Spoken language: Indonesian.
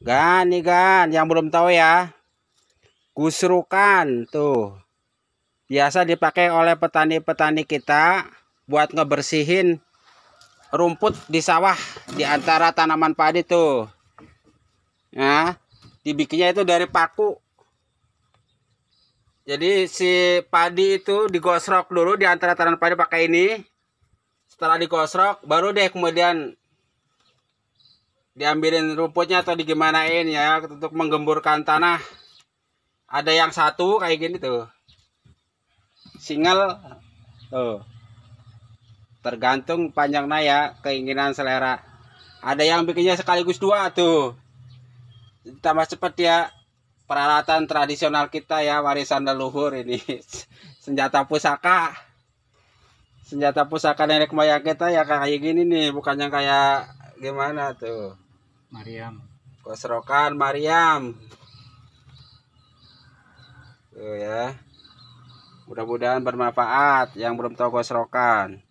Gan, nih Gan, yang belum tahu ya. Gusrukan tuh. Biasa dipakai oleh petani-petani kita buat ngebersihin rumput di sawah di antara tanaman padi tuh. Nah, dibikinnya itu dari paku. Jadi si padi itu digosrok dulu di antara tanaman padi pakai ini. Setelah digosrok baru deh kemudian diambilin rumputnya atau digimanain ya untuk menggemburkan tanah ada yang satu kayak gini tuh single tuh tergantung panjangnya ya keinginan selera ada yang bikinnya sekaligus dua tuh tambah cepet ya peralatan tradisional kita ya warisan leluhur ini senjata pusaka senjata pusaka nenek moyang kita ya kayak gini nih bukan yang kayak gimana tuh? Mariam. Kosrokan Mariam. Tuh ya. Mudah-mudahan bermanfaat yang belum tahu kosrokan.